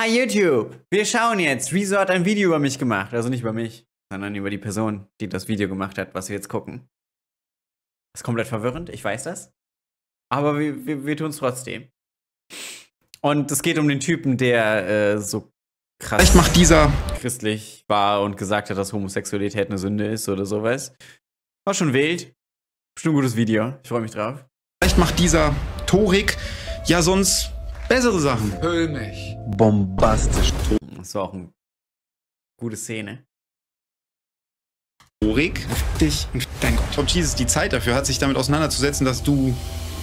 Hi YouTube! Wir schauen jetzt, Rezo hat ein Video über mich gemacht. Also nicht über mich, sondern über die Person, die das Video gemacht hat, was wir jetzt gucken. Ist komplett verwirrend, ich weiß das. Aber wir, wir, wir tun es trotzdem. Und es geht um den Typen, der äh, so krass Vielleicht macht dieser christlich war und gesagt hat, dass Homosexualität eine Sünde ist oder sowas. War schon wild. Bestimmt ein gutes Video. Ich freue mich drauf. Vielleicht macht dieser Torik ja sonst Bessere Sachen. Füll mich. Bombastisch. Das war auch eine gute Szene. Orik, dich, dein Gott. Tom Jesus, die Zeit dafür hat sich damit auseinanderzusetzen, dass du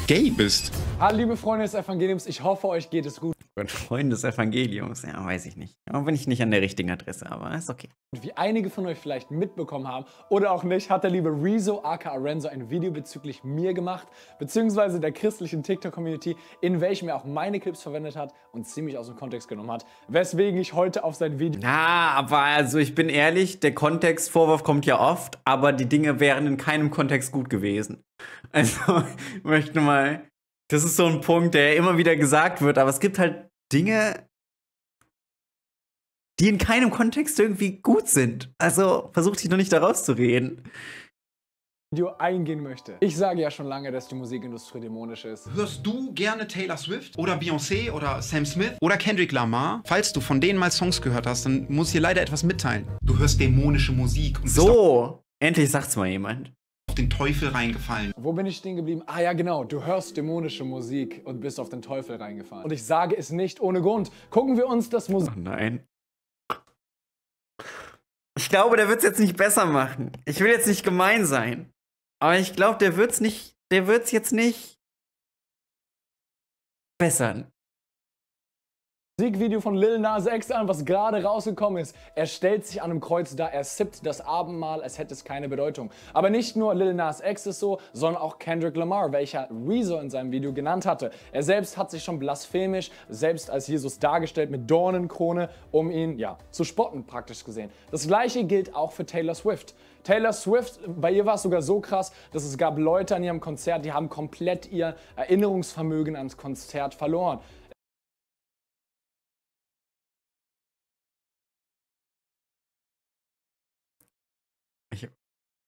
gay bist. Hallo, liebe Freunde des Evangeliums, ich hoffe, euch geht es gut. Und Freunde des Evangeliums, ja, weiß ich nicht. Auch wenn ich nicht an der richtigen Adresse, aber ist okay. wie einige von euch vielleicht mitbekommen haben oder auch nicht, hat der liebe Rezo aka Renzo ein Video bezüglich mir gemacht, beziehungsweise der christlichen TikTok-Community, in welchem er auch meine Clips verwendet hat und ziemlich aus dem Kontext genommen hat, weswegen ich heute auf sein Video... Na, aber also ich bin ehrlich, der Kontextvorwurf kommt ja oft, aber die Dinge wären in keinem Kontext gut gewesen. Also, ich möchte mal. Das ist so ein Punkt, der immer wieder gesagt wird, aber es gibt halt Dinge, die in keinem Kontext irgendwie gut sind. Also versuch dich nur nicht daraus zu reden. Video eingehen möchte. Ich sage ja schon lange, dass die Musikindustrie dämonisch ist. Hörst du gerne Taylor Swift oder Beyoncé oder Sam Smith oder Kendrick Lamar? Falls du von denen mal Songs gehört hast, dann muss ich dir leider etwas mitteilen. Du hörst dämonische Musik. Und so, endlich sagt's mal jemand den Teufel reingefallen. Wo bin ich stehen geblieben? Ah ja, genau. Du hörst dämonische Musik und bist auf den Teufel reingefallen. Und ich sage es nicht ohne Grund. Gucken wir uns das Musik... Oh nein. Ich glaube, der wird es jetzt nicht besser machen. Ich will jetzt nicht gemein sein. Aber ich glaube, der wird es nicht, der wird es jetzt nicht bessern. Musikvideo von Lil Nas X an, was gerade rausgekommen ist. Er stellt sich an einem Kreuz da, er sippt das Abendmahl, als hätte es keine Bedeutung. Aber nicht nur Lil Nas X ist so, sondern auch Kendrick Lamar, welcher Rezo in seinem Video genannt hatte. Er selbst hat sich schon blasphemisch selbst als Jesus dargestellt mit Dornenkrone, um ihn ja zu spotten praktisch gesehen. Das gleiche gilt auch für Taylor Swift. Taylor Swift, bei ihr war es sogar so krass, dass es gab Leute an ihrem Konzert, die haben komplett ihr Erinnerungsvermögen ans Konzert verloren.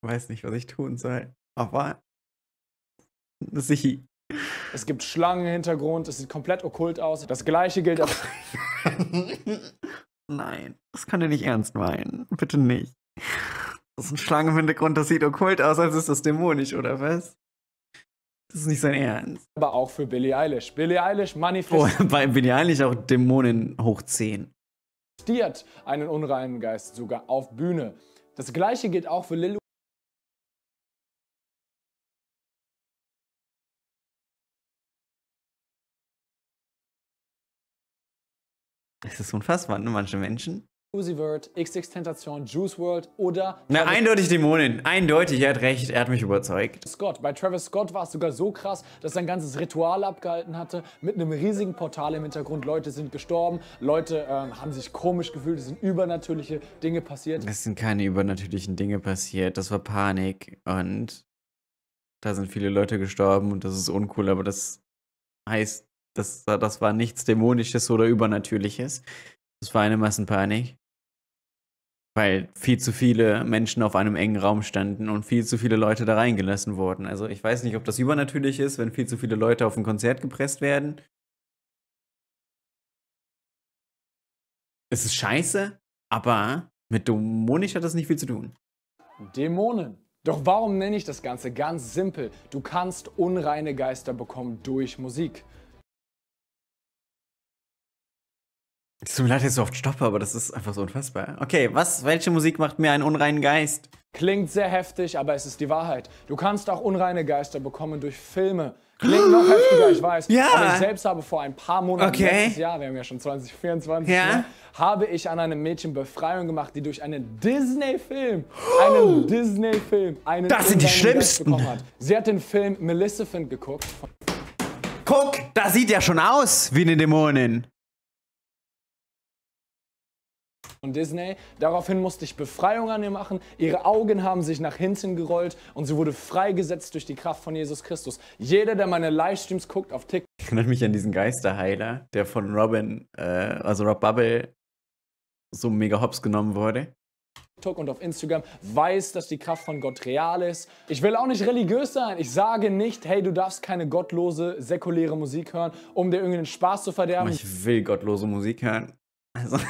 weiß nicht, was ich tun soll. Aber das sichi. Es gibt Schlangen im Hintergrund, es sieht komplett okkult aus. Das gleiche gilt auch. Nein, das kann er nicht ernst meinen. Bitte nicht. Das ist ein Schlangen im Hintergrund, das sieht okkult aus, als ist das dämonisch, oder was? Das ist nicht sein Ernst. Aber auch für Billie Eilish. Billie Eilish manifestiert. Oh, bei Billie Eilish auch Dämonen hoch 10. Stiert einen unreinen Geist sogar auf Bühne. Das gleiche gilt auch für Lil Es ist unfassbar, ne? Manche Menschen. Uzi Word, XX Tentation, Juice World oder. Na, Travis eindeutig Dämonen. Eindeutig, er hat recht, er hat mich überzeugt. Scott. Bei Travis Scott war es sogar so krass, dass er ein ganzes Ritual abgehalten hatte mit einem riesigen Portal im Hintergrund. Leute sind gestorben, Leute ähm, haben sich komisch gefühlt, es sind übernatürliche Dinge passiert. Es sind keine übernatürlichen Dinge passiert, das war Panik und da sind viele Leute gestorben und das ist uncool, aber das heißt das, das war nichts Dämonisches oder Übernatürliches. Das war eine Massenpanik. Weil viel zu viele Menschen auf einem engen Raum standen und viel zu viele Leute da reingelassen wurden. Also ich weiß nicht, ob das übernatürlich ist, wenn viel zu viele Leute auf ein Konzert gepresst werden. Es ist scheiße, aber mit dämonisch hat das nicht viel zu tun. Dämonen. Doch warum nenne ich das Ganze ganz simpel? Du kannst unreine Geister bekommen durch Musik. Es tut mir leid, dass ich so oft stoppe, aber das ist einfach so unfassbar. Okay, was, welche Musik macht mir einen unreinen Geist? Klingt sehr heftig, aber es ist die Wahrheit. Du kannst auch unreine Geister bekommen durch Filme. Klingt noch heftiger, ich weiß. Ja. Aber ich selbst habe vor ein paar Monaten okay. letztes Jahr, wir haben ja schon 2024, ja. Ne, habe ich an einem Mädchen Befreiung gemacht, die durch einen Disney-Film, einen Disney-Film, einen Das sind die schlimmsten. Hat. Sie hat den Film Maleficent geguckt. Guck, da sieht ja schon aus wie eine Dämonin von Disney. Daraufhin musste ich Befreiung an ihr machen. Ihre Augen haben sich nach hinten gerollt und sie wurde freigesetzt durch die Kraft von Jesus Christus. Jeder, der meine Livestreams guckt auf TikTok. Ich erinnere mich an diesen Geisterheiler, der von Robin, äh, also Rob Bubble, so mega hops genommen wurde. TikTok und auf Instagram weiß, dass die Kraft von Gott real ist. Ich will auch nicht religiös sein. Ich sage nicht, hey, du darfst keine gottlose, säkuläre Musik hören, um dir irgendeinen Spaß zu verderben. ich will gottlose Musik hören. Also.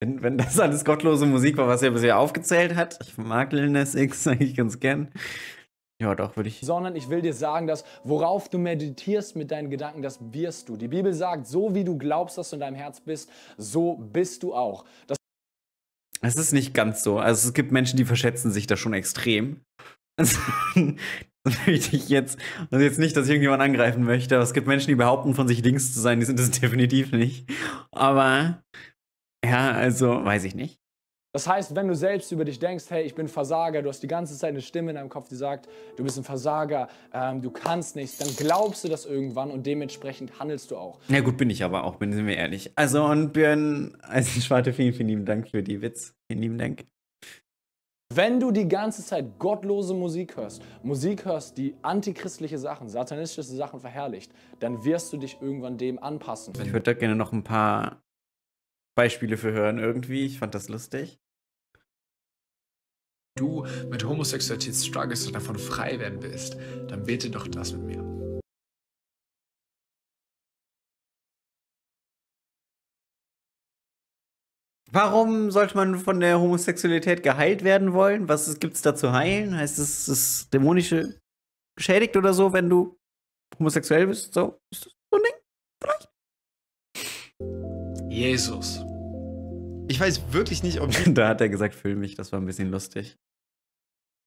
wenn, wenn das alles gottlose Musik war, was er bisher aufgezählt hat, ich mag Lil Nas X eigentlich ganz gern. Ja, doch, würde ich. Sondern ich will dir sagen, dass worauf du meditierst mit deinen Gedanken, das wirst du. Die Bibel sagt, so wie du glaubst, dass du in deinem Herz bist, so bist du auch. Das es ist nicht ganz so. Also es gibt Menschen, die verschätzen sich da schon extrem. Also, jetzt, also jetzt nicht, dass ich irgendjemand angreifen möchte, aber es gibt Menschen, die behaupten, von sich links zu sein, die sind es definitiv nicht. Aber ja, also weiß ich nicht. Das heißt, wenn du selbst über dich denkst, hey, ich bin Versager, du hast die ganze Zeit eine Stimme in deinem Kopf, die sagt, du bist ein Versager, ähm, du kannst nichts, dann glaubst du das irgendwann und dementsprechend handelst du auch. Na gut, bin ich aber auch, bin sind wir ehrlich. Also und Björn Eisenschwarte, also, vielen, vielen lieben Dank für die Witz. Vielen lieben Dank. Wenn du die ganze Zeit gottlose Musik hörst, Musik hörst, die antichristliche Sachen, satanistische Sachen verherrlicht, dann wirst du dich irgendwann dem anpassen. Ich würde da gerne noch ein paar Beispiele für hören irgendwie. Ich fand das lustig. Du mit Homosexualität struggles und davon frei werden willst, dann bete doch das mit mir. Warum sollte man von der Homosexualität geheilt werden wollen? Was gibt es da zu heilen? Heißt es, das Dämonische geschädigt oder so, wenn du homosexuell bist? So? Ist das Jesus. Ich weiß wirklich nicht, ob. da hat er gesagt, fühl mich, das war ein bisschen lustig.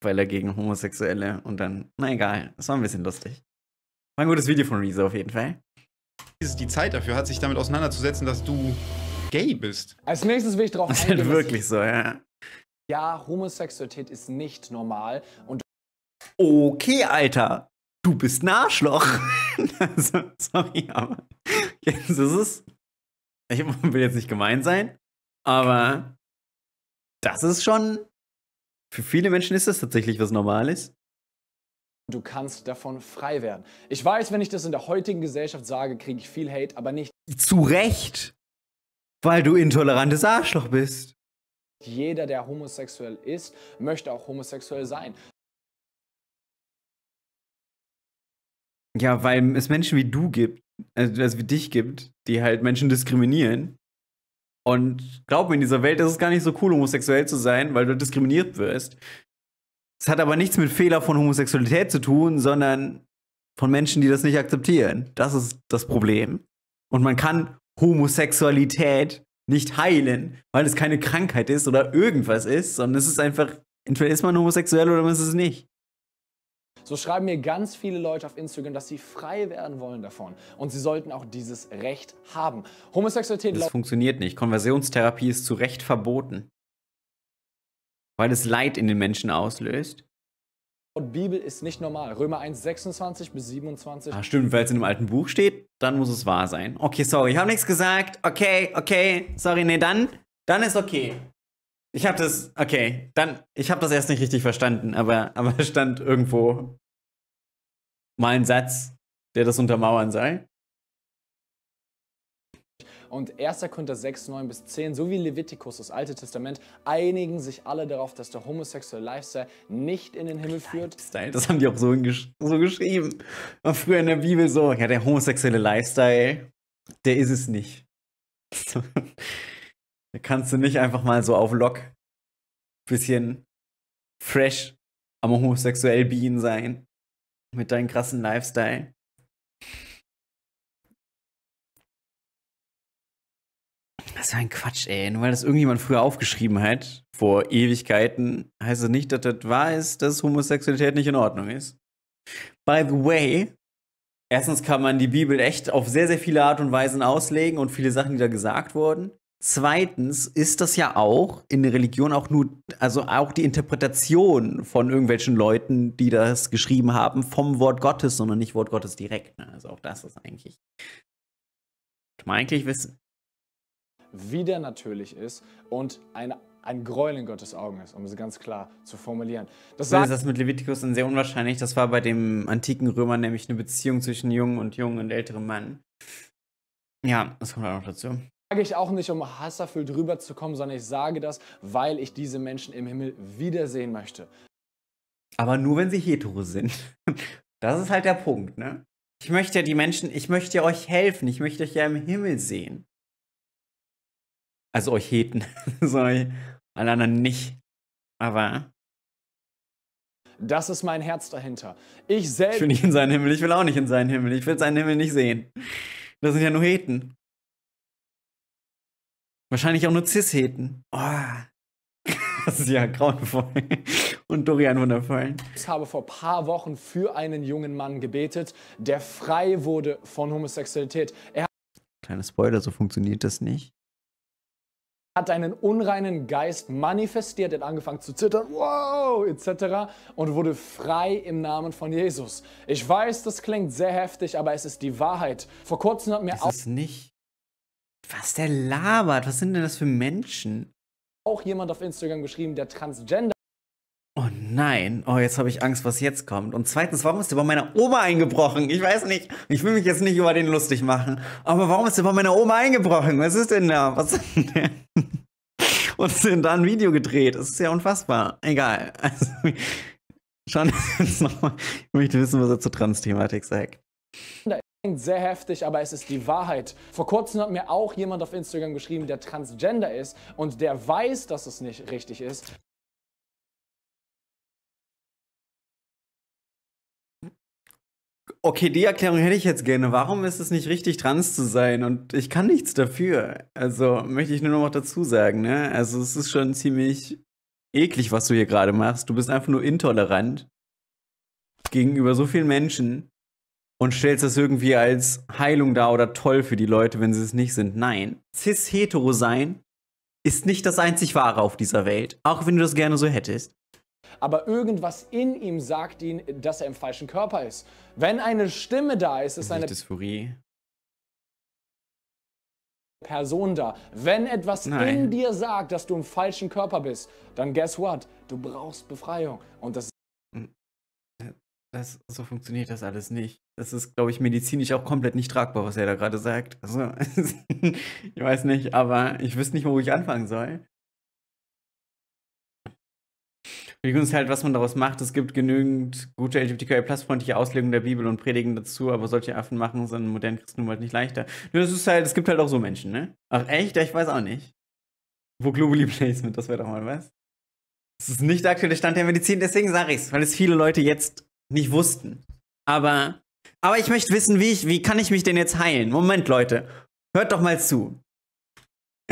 Weil er gegen Homosexuelle und dann, na egal, das war ein bisschen lustig. War ein gutes Video von Reese auf jeden Fall. Die Zeit dafür hat sich damit auseinanderzusetzen, dass du gay bist. Als nächstes will ich drauf halt eingehen. Das ist wirklich so, ja. Ja, Homosexualität ist nicht normal und. Okay, Alter, du bist ein Arschloch. also, sorry, aber. Jetzt ist es ich will jetzt nicht gemein sein, aber das ist schon. Für viele Menschen ist das tatsächlich was Normales. Du kannst davon frei werden. Ich weiß, wenn ich das in der heutigen Gesellschaft sage, kriege ich viel Hate, aber nicht. Zu Recht! Weil du intolerantes Arschloch bist. Jeder, der homosexuell ist, möchte auch homosexuell sein. Ja, weil es Menschen wie du gibt, also es also wie dich gibt, die halt Menschen diskriminieren. Und glaub mir, in dieser Welt ist es gar nicht so cool, homosexuell zu sein, weil du diskriminiert wirst. Es hat aber nichts mit Fehler von Homosexualität zu tun, sondern von Menschen, die das nicht akzeptieren. Das ist das Problem. Und man kann Homosexualität nicht heilen, weil es keine Krankheit ist oder irgendwas ist, sondern es ist einfach, entweder ist man homosexuell oder man ist es nicht. So schreiben mir ganz viele Leute auf Instagram, dass sie frei werden wollen davon. Und sie sollten auch dieses Recht haben. Homosexualität. Das funktioniert nicht. Konversionstherapie ist zu Recht verboten. Weil es Leid in den Menschen auslöst. Und Bibel ist nicht normal. Römer 1, 26 bis 27. Ah, stimmt, weil es in einem alten Buch steht, dann muss es wahr sein. Okay, sorry, ich habe nichts gesagt. Okay, okay, sorry, nee, dann, dann ist okay. Ich habe das, okay, dann, ich habe das erst nicht richtig verstanden, aber, aber stand irgendwo mal ein Satz, der das untermauern soll. Und 1. Korinther 6, 9 bis 10 sowie Levitikus, das Alte Testament, einigen sich alle darauf, dass der homosexuelle Lifestyle nicht in den Himmel führt. Lifestyle, das haben die auch so, gesch so geschrieben. War früher in der Bibel so, ja, der homosexuelle Lifestyle, der ist es nicht. Da kannst du nicht einfach mal so auf Lock bisschen fresh am homosexuell Bienen sein. Mit deinem krassen Lifestyle. Das ist ein Quatsch, ey. Nur weil das irgendjemand früher aufgeschrieben hat, vor Ewigkeiten, heißt es das nicht, dass das wahr ist, dass Homosexualität nicht in Ordnung ist. By the way, erstens kann man die Bibel echt auf sehr, sehr viele Art und Weisen auslegen und viele Sachen, die da gesagt wurden. Zweitens ist das ja auch in der Religion auch nur, also auch die Interpretation von irgendwelchen Leuten, die das geschrieben haben, vom Wort Gottes, sondern nicht Wort Gottes direkt. Ne? Also auch das ist eigentlich, kann man eigentlich wissen. Wieder natürlich ist und eine ein Gräuel in Gottes Augen ist, um es ganz klar zu formulieren. Das so ist das mit Levitikus dann sehr unwahrscheinlich. Das war bei dem antiken Römer nämlich eine Beziehung zwischen Jungen und Jungen und älterem Mann. Ja, das kommt auch noch dazu sage ich auch nicht, um hasserfüllt rüberzukommen, sondern ich sage das, weil ich diese Menschen im Himmel wiedersehen möchte. Aber nur, wenn sie hetero sind. Das ist halt der Punkt, ne? Ich möchte ja die Menschen, ich möchte euch helfen, ich möchte euch ja im Himmel sehen. Also euch heten, sondern alle anderen nicht. Aber das ist mein Herz dahinter. Ich selbst. Ich will nicht in seinen Himmel, ich will auch nicht in seinen Himmel, ich will seinen Himmel nicht sehen. Das sind ja nur Heten. Wahrscheinlich auch nur Cis-Heten. Oh. Das ist ja grauenvoll. Und Dorian wundervoll. Ich habe vor paar Wochen für einen jungen Mann gebetet, der frei wurde von Homosexualität. Er Kleiner Spoiler, so funktioniert das nicht hat einen unreinen Geist manifestiert, hat angefangen zu zittern, wow, etc. und wurde frei im Namen von Jesus. Ich weiß, das klingt sehr heftig, aber es ist die Wahrheit. Vor kurzem hat mir auch... Ist nicht was der labert? Was sind denn das für Menschen? Auch jemand auf Instagram geschrieben, der Transgender. Oh nein, oh jetzt habe ich Angst, was jetzt kommt. Und zweitens, warum ist der bei meiner Oma eingebrochen? Ich weiß nicht, ich will mich jetzt nicht über den lustig machen, aber warum ist der bei meiner Oma eingebrochen? Was ist denn da? Was ist denn da? Und sind da ein Video gedreht. Das ist ja unfassbar. Egal. Also, schauen wir jetzt nochmal. Ich möchte wissen, was er zu Trans-Thematik sagt. Klingt sehr heftig, aber es ist die Wahrheit. Vor kurzem hat mir auch jemand auf Instagram geschrieben, der transgender ist und der weiß, dass es nicht richtig ist. Okay, die Erklärung hätte ich jetzt gerne. Warum ist es nicht richtig, trans zu sein? Und ich kann nichts dafür. Also möchte ich nur noch dazu sagen, ne? Also es ist schon ziemlich eklig, was du hier gerade machst. Du bist einfach nur intolerant gegenüber so vielen Menschen und stellst das irgendwie als Heilung dar oder toll für die Leute, wenn sie es nicht sind. Nein, cis-hetero sein ist nicht das einzig wahre auf dieser Welt, auch wenn du das gerne so hättest. Aber irgendwas in ihm sagt ihm, dass er im falschen Körper ist. Wenn eine Stimme da ist, ist eine Dysphorie. Person da. Wenn etwas Nein. in dir sagt, dass du im falschen Körper bist, dann guess what? Du brauchst Befreiung. Und das das, so funktioniert das alles nicht. Das ist, glaube ich, medizinisch auch komplett nicht tragbar, was er da gerade sagt. Also, ich weiß nicht, aber ich wüsste nicht, wo ich anfangen soll. Die Kunst halt, was man daraus macht. Es gibt genügend gute LGBTQI-freundliche Auslegungen der Bibel und Predigen dazu, aber solche Affen machen es in modernen Christentum halt nicht leichter. Nur das ist halt, es gibt halt auch so Menschen, ne? Ach echt? Ich weiß auch nicht. Wo Globally Placement, das wäre doch mal was. Das ist nicht der aktuelle Stand der Medizin, deswegen sage ich es, weil es viele Leute jetzt nicht wussten. Aber, aber ich möchte wissen, wie, ich, wie kann ich mich denn jetzt heilen? Moment, Leute, hört doch mal zu.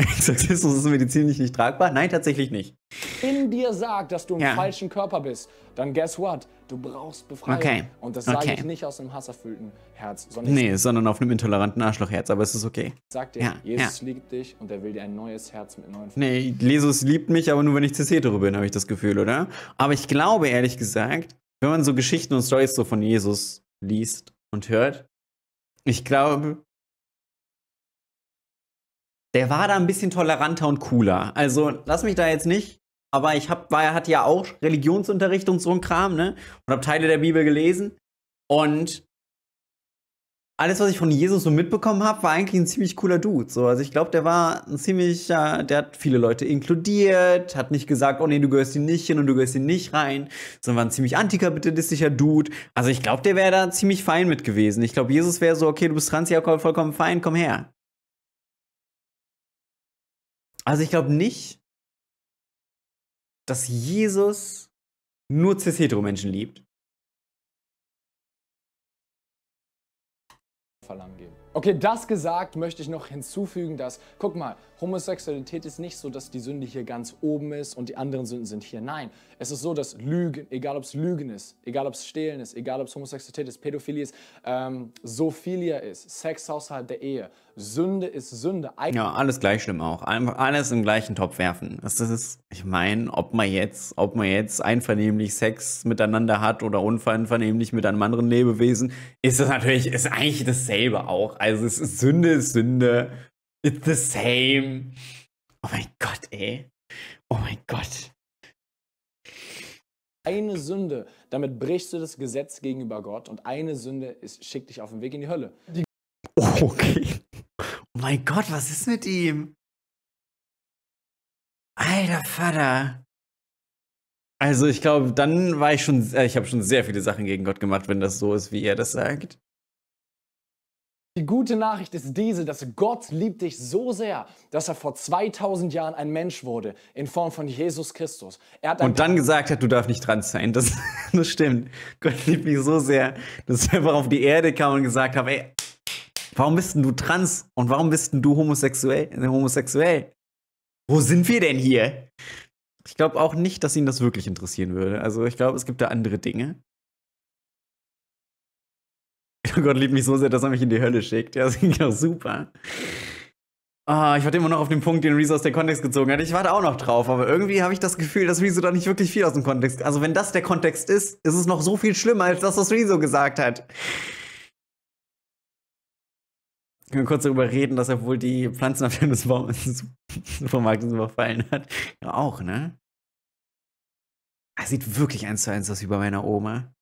Exorzismus ist medizinisch nicht tragbar? Nein, tatsächlich nicht. In dir sagt, dass du im ja. falschen Körper bist, dann guess what? Du brauchst Befreiung. Okay. Und das sage okay. ich nicht aus einem hasserfüllten Herz, sondern Nee, sondern auf einem intoleranten Arschlochherz, aber es ist okay. Sag dir, ja. Jesus ja. liebt dich und er will dir ein neues Herz mit neuen Nee, Jesus liebt mich, aber nur wenn ich darüber bin, habe ich das Gefühl, oder? Aber ich glaube ehrlich gesagt, wenn man so Geschichten und Stories so von Jesus liest und hört, ich glaube, der war da ein bisschen toleranter und cooler. Also lass mich da jetzt nicht, aber ich hab, war, hat ja auch Religionsunterricht und so ein Kram, ne? Und habe Teile der Bibel gelesen. Und alles, was ich von Jesus so mitbekommen habe, war eigentlich ein ziemlich cooler Dude. So, also ich glaube, der war ein ziemlich, äh, der hat viele Leute inkludiert, hat nicht gesagt, oh nee, du gehörst hier nicht hin und du gehörst hier nicht rein, sondern war ein ziemlich antikapitalistischer Dude. Also ich glaube, der wäre da ziemlich fein mit gewesen. Ich glaube, Jesus wäre so, okay, du bist trans, ja vollkommen fein, komm her. Also ich glaube nicht, dass Jesus nur cis Menschen liebt. verlangen gehen. Okay, das gesagt, möchte ich noch hinzufügen, dass, guck mal, Homosexualität ist nicht so, dass die Sünde hier ganz oben ist und die anderen Sünden sind hier. Nein, es ist so, dass Lügen, egal ob es Lügen ist, egal ob es Stehlen ist, egal ob es Homosexualität ist, Pädophilie ist, ähm, Sophilia ist, Sexhaushalt der Ehe, Sünde ist Sünde. Eig ja, alles gleich schlimm auch. Alles im gleichen Topf werfen. Das ist, ich meine, ob man jetzt, ob man jetzt einvernehmlich Sex miteinander hat oder unvernehmlich mit einem anderen Lebewesen, ist das natürlich, ist eigentlich dasselbe auch. Also es ist Sünde ist Sünde. It's the same. Oh mein Gott, ey. Oh mein Gott. Eine Sünde, damit brichst du das Gesetz gegenüber Gott und eine Sünde ist, schickt dich auf den Weg in die Hölle. Die oh, Okay. Mein Gott, was ist mit ihm? Alter Vater. Also ich glaube, dann war ich schon, äh, ich habe schon sehr viele Sachen gegen Gott gemacht, wenn das so ist, wie er das sagt. Die gute Nachricht ist diese, dass Gott liebt dich so sehr, dass er vor 2000 Jahren ein Mensch wurde, in Form von Jesus Christus. Und dann gesagt hat, du darfst nicht dran sein. Das, das stimmt. Gott liebt mich so sehr, dass er einfach auf die Erde kam und gesagt hat, ey, Warum bist denn du trans und warum bist denn du homosexuell? Äh, homosexuell? Wo sind wir denn hier? Ich glaube auch nicht, dass ihn das wirklich interessieren würde. Also ich glaube, es gibt da andere Dinge. Oh Gott liebt mich so sehr, dass er mich in die Hölle schickt. Ja, das klingt auch super. Ah, ich warte immer noch auf den Punkt, den Rezo aus dem Kontext gezogen hat. Ich warte auch noch drauf, aber irgendwie habe ich das Gefühl, dass Rezo da nicht wirklich viel aus dem Kontext. Also, wenn das der Kontext ist, ist es noch so viel schlimmer als das, was Rezo gesagt hat können wir kurz darüber reden, dass er wohl die Pflanzenabteilung des Supermarktes überfallen hat. Ja, auch, ne? Er ah, sieht wirklich eins zu eins aus wie bei meiner Oma.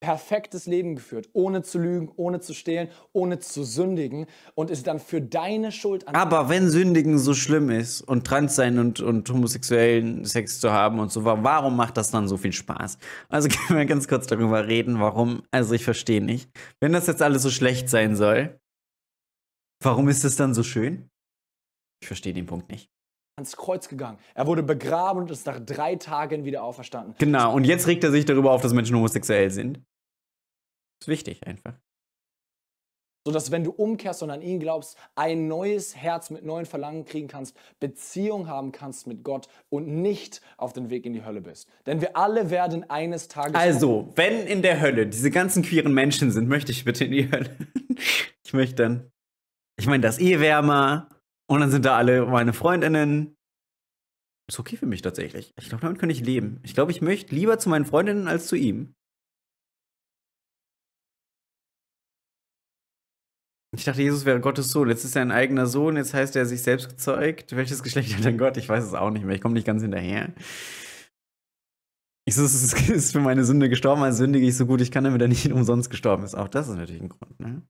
Perfektes Leben geführt, ohne zu lügen, ohne zu stehlen, ohne zu sündigen und ist dann für deine Schuld an. Aber wenn Sündigen so schlimm ist und trans sein und, und homosexuellen Sex zu haben und so, warum macht das dann so viel Spaß? Also können wir ganz kurz darüber reden, warum. Also ich verstehe nicht. Wenn das jetzt alles so schlecht sein soll, Warum ist es dann so schön? Ich verstehe den Punkt nicht. Ans Kreuz gegangen. Er wurde begraben und ist nach drei Tagen wieder auferstanden. Genau, und jetzt regt er sich darüber auf, dass Menschen homosexuell sind. Ist wichtig einfach. Sodass, wenn du umkehrst und an ihn glaubst, ein neues Herz mit neuen Verlangen kriegen kannst, Beziehung haben kannst mit Gott und nicht auf den Weg in die Hölle bist. Denn wir alle werden eines Tages. Also, wenn in der Hölle diese ganzen queeren Menschen sind, möchte ich bitte in die Hölle. ich möchte dann ich meine, das ist eh wärmer. Und dann sind da alle meine Freundinnen. Ist okay für mich tatsächlich. Ich glaube, damit kann ich leben. Ich glaube, ich möchte lieber zu meinen Freundinnen als zu ihm. Ich dachte, Jesus wäre Gottes Sohn. Jetzt ist er ein eigener Sohn. Jetzt heißt er sich selbst gezeugt. Welches Geschlecht hat denn Gott? Ich weiß es auch nicht mehr. Ich komme nicht ganz hinterher. Jesus ist für meine Sünde gestorben, als sündige ich so gut ich kann, damit er nicht umsonst gestorben ist. Auch das ist natürlich ein Grund, ne?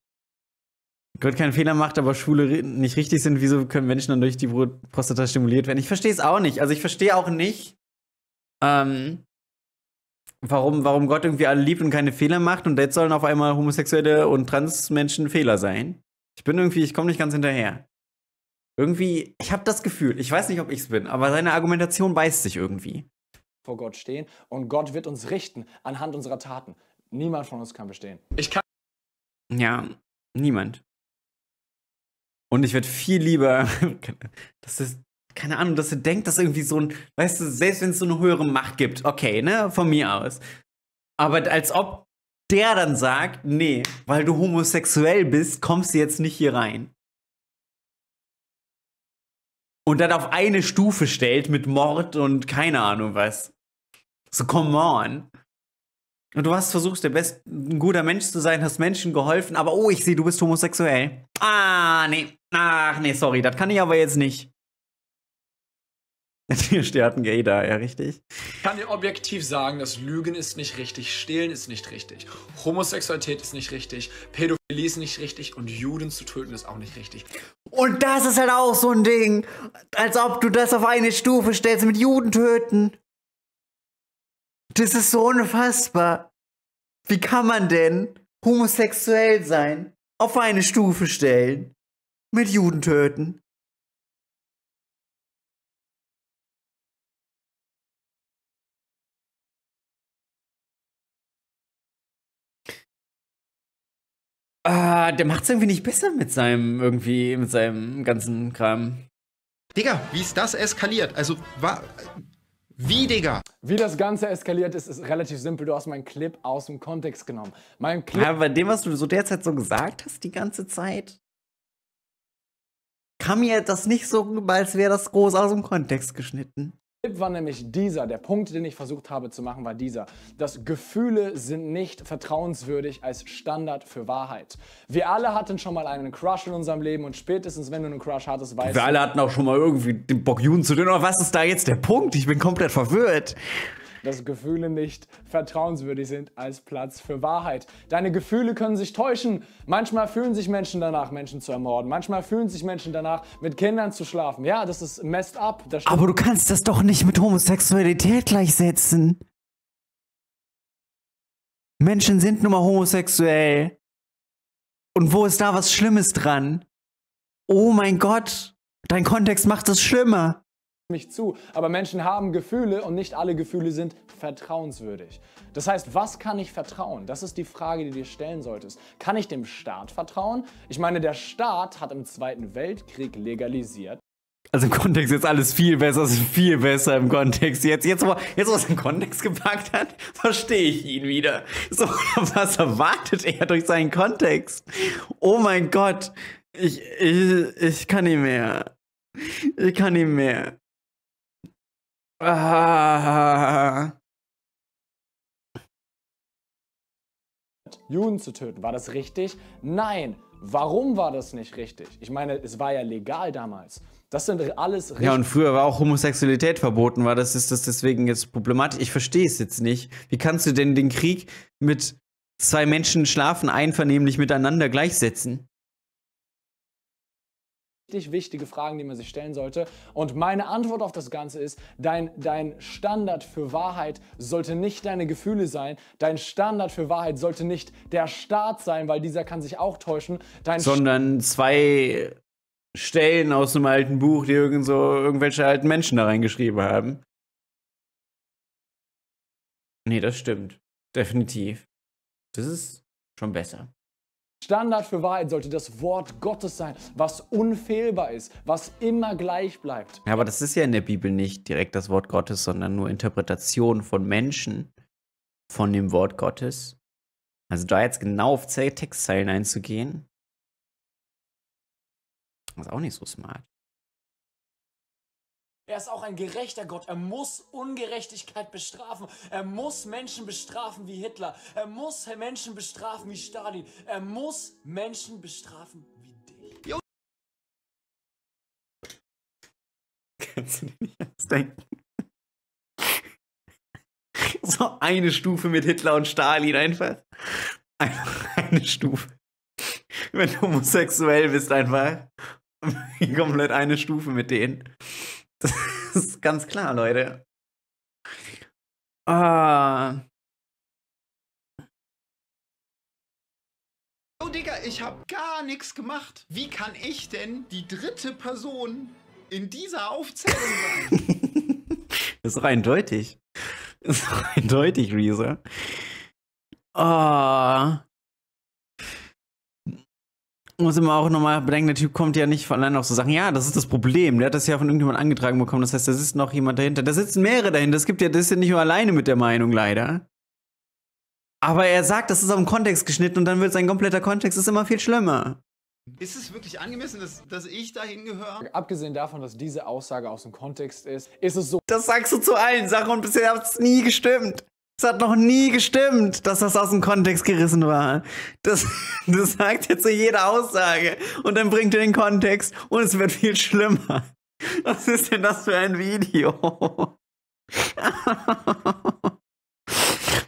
Gott keinen Fehler macht, aber Schwule nicht richtig sind, wieso können Menschen dann durch die Prostata stimuliert werden? Ich verstehe es auch nicht. Also ich verstehe auch nicht, ähm, warum, warum Gott irgendwie alle liebt und keine Fehler macht und jetzt sollen auf einmal homosexuelle und Transmenschen Fehler sein. Ich bin irgendwie, ich komme nicht ganz hinterher. Irgendwie, ich habe das Gefühl, ich weiß nicht, ob ich es bin, aber seine Argumentation beißt sich irgendwie. Vor Gott stehen und Gott wird uns richten anhand unserer Taten. Niemand von uns kann bestehen. Ich kann. Ja, niemand. Und ich würde viel lieber, dass es, keine Ahnung, dass du denkst, dass irgendwie so ein, weißt du, selbst wenn es so eine höhere Macht gibt, okay, ne, von mir aus. Aber als ob der dann sagt, nee, weil du homosexuell bist, kommst du jetzt nicht hier rein. Und dann auf eine Stufe stellt mit Mord und keine Ahnung was. So, come on. Und du hast versucht, der Best ein guter Mensch zu sein, hast Menschen geholfen, aber oh, ich sehe, du bist homosexuell. Ah, nee. Ach, nee, sorry, das kann ich aber jetzt nicht. Hier hat ein Gay da, ja, richtig. Ich kann dir objektiv sagen, dass Lügen ist nicht richtig, Stehlen ist nicht richtig, Homosexualität ist nicht richtig, Pädophilie ist nicht richtig und Juden zu töten ist auch nicht richtig. Und das ist halt auch so ein Ding, als ob du das auf eine Stufe stellst mit Juden töten. Das ist so unfassbar. Wie kann man denn homosexuell sein, auf eine Stufe stellen, mit Juden töten? Ah, der macht es irgendwie nicht besser mit seinem, irgendwie, mit seinem ganzen Kram. Digga, wie ist das eskaliert? Also, war, wie, Digga? Wie das Ganze eskaliert ist, ist relativ simpel. Du hast meinen Clip aus dem Kontext genommen. Mein Clip Ja, bei dem, was du so derzeit so gesagt hast, die ganze Zeit, kam mir das nicht so rüber, als wäre das groß aus dem Kontext geschnitten war nämlich dieser, der Punkt, den ich versucht habe zu machen, war dieser, dass Gefühle sind nicht vertrauenswürdig als Standard für Wahrheit. Wir alle hatten schon mal einen Crush in unserem Leben und spätestens, wenn du einen Crush hattest, weißt du... Wir alle hatten auch schon mal irgendwie den Bock, Juden zu dünn. Aber was ist da jetzt der Punkt? Ich bin komplett verwirrt dass Gefühle nicht vertrauenswürdig sind als Platz für Wahrheit. Deine Gefühle können sich täuschen. Manchmal fühlen sich Menschen danach, Menschen zu ermorden. Manchmal fühlen sich Menschen danach, mit Kindern zu schlafen. Ja, das ist messed up. Aber du kannst das doch nicht mit Homosexualität gleichsetzen. Menschen sind nun mal homosexuell. Und wo ist da was Schlimmes dran? Oh mein Gott, dein Kontext macht es schlimmer mich zu, aber Menschen haben Gefühle und nicht alle Gefühle sind vertrauenswürdig. Das heißt, was kann ich vertrauen? Das ist die Frage, die du dir stellen solltest. Kann ich dem Staat vertrauen? Ich meine, der Staat hat im Zweiten Weltkrieg legalisiert. Also im Kontext jetzt alles viel besser, ist viel besser im Kontext. Jetzt, jetzt, wo, jetzt, wo es im Kontext gepackt hat, verstehe ich ihn wieder. So, was erwartet er durch seinen Kontext? Oh mein Gott, ich, ich, ich kann nicht mehr. Ich kann nicht mehr. Ah. Juden zu töten, war das richtig? Nein. Warum war das nicht richtig? Ich meine, es war ja legal damals. Das sind alles. Richtig ja, und früher war auch Homosexualität verboten, war das ist das deswegen jetzt problematisch. Ich verstehe es jetzt nicht. Wie kannst du denn den Krieg mit zwei Menschen schlafen einvernehmlich miteinander gleichsetzen? wichtige Fragen, die man sich stellen sollte. Und meine Antwort auf das Ganze ist, dein, dein Standard für Wahrheit sollte nicht deine Gefühle sein. Dein Standard für Wahrheit sollte nicht der Staat sein, weil dieser kann sich auch täuschen. Dein Sondern zwei Stellen aus einem alten Buch, die irgend so irgendwelche alten Menschen da reingeschrieben haben. Nee, das stimmt. Definitiv. Das ist schon besser. Standard für Wahrheit sollte das Wort Gottes sein, was unfehlbar ist, was immer gleich bleibt. Ja, aber das ist ja in der Bibel nicht direkt das Wort Gottes, sondern nur Interpretation von Menschen von dem Wort Gottes. Also da jetzt genau auf Textzeilen einzugehen, ist auch nicht so smart. Er ist auch ein gerechter Gott. Er muss Ungerechtigkeit bestrafen. Er muss Menschen bestrafen wie Hitler. Er muss Menschen bestrafen wie Stalin. Er muss Menschen bestrafen wie dich. Jo. Kannst du dir nicht ernst denken? So eine Stufe mit Hitler und Stalin einfach. Einfach eine Stufe. Wenn du homosexuell bist, einfach komplett eine Stufe mit denen. Das ist ganz klar, Leute. Ah. Oh, Digga, ich hab gar nichts gemacht. Wie kann ich denn die dritte Person in dieser Aufzählung sein? das ist doch eindeutig. Das ist doch eindeutig, Riese. Ah muss immer auch nochmal bedenken, der Typ kommt ja nicht von allein auf so Sachen. Ja, das ist das Problem. Der hat das ja von irgendjemandem angetragen bekommen. Das heißt, da sitzt noch jemand dahinter. Da sitzen mehrere dahinter. Das gibt ja, das ist ja nicht nur alleine mit der Meinung, leider. Aber er sagt, das ist auf den Kontext geschnitten und dann wird sein kompletter Kontext ist immer viel schlimmer. Ist es wirklich angemessen, dass, dass ich da hingehöre? Abgesehen davon, dass diese Aussage aus dem Kontext ist, ist es so. Das sagst du zu allen Sachen und bisher hat es nie gestimmt. Es hat noch nie gestimmt, dass das aus dem Kontext gerissen war. Das, das sagt jetzt so jede Aussage und dann bringt er den Kontext und es wird viel schlimmer. Was ist denn das für ein Video?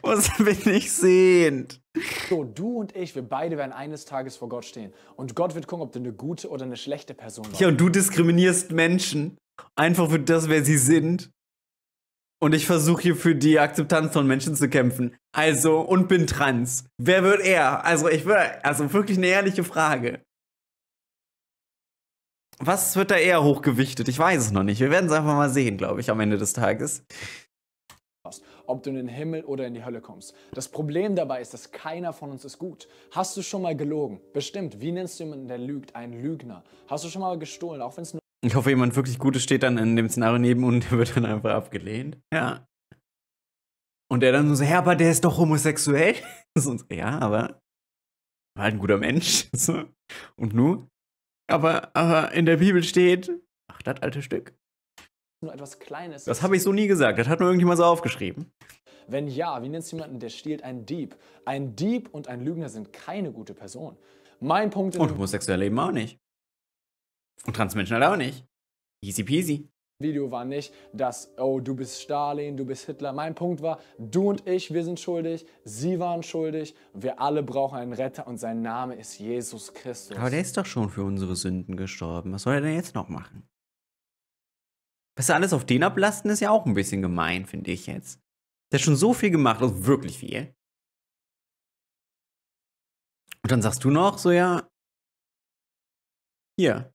Was bin ich sehend? So, du und ich, wir beide werden eines Tages vor Gott stehen. Und Gott wird gucken, ob du eine gute oder eine schlechte Person bist. Ja, und du diskriminierst Menschen einfach für das, wer sie sind. Und ich versuche hier für die Akzeptanz von Menschen zu kämpfen. Also, und bin trans. Wer wird er? Also, ich würde, also wirklich eine ehrliche Frage. Was wird da eher hochgewichtet? Ich weiß es noch nicht. Wir werden es einfach mal sehen, glaube ich, am Ende des Tages. Ob du in den Himmel oder in die Hölle kommst. Das Problem dabei ist, dass keiner von uns ist gut. Hast du schon mal gelogen? Bestimmt. Wie nennst du jemanden, der lügt? Ein Lügner. Hast du schon mal gestohlen, auch wenn es nur ich hoffe, jemand wirklich Gutes steht dann in dem Szenario neben und der wird dann einfach abgelehnt. Ja. Und der dann so, ja, aber der ist doch homosexuell. ja, aber war halt ein guter Mensch. und nu? Aber, aber in der Bibel steht, ach, das alte Stück. Nur etwas Kleines. Das habe ich so nie gesagt. Das hat nur irgendjemand so aufgeschrieben. Wenn ja, wie nennst du jemanden, der stiehlt einen Dieb? Ein Dieb und ein Lügner sind keine gute Person. Mein Punkt ist. Und homosexuell eben auch nicht. Und Transmenschen halt auch nicht. Easy peasy. Video war nicht, dass, oh, du bist Stalin, du bist Hitler. Mein Punkt war, du und ich, wir sind schuldig, sie waren schuldig, wir alle brauchen einen Retter und sein Name ist Jesus Christus. Aber der ist doch schon für unsere Sünden gestorben. Was soll er denn jetzt noch machen? Was er alles auf den ablasten, ist ja auch ein bisschen gemein, finde ich jetzt. Der hat schon so viel gemacht, also wirklich viel. Und dann sagst du noch so, ja, hier,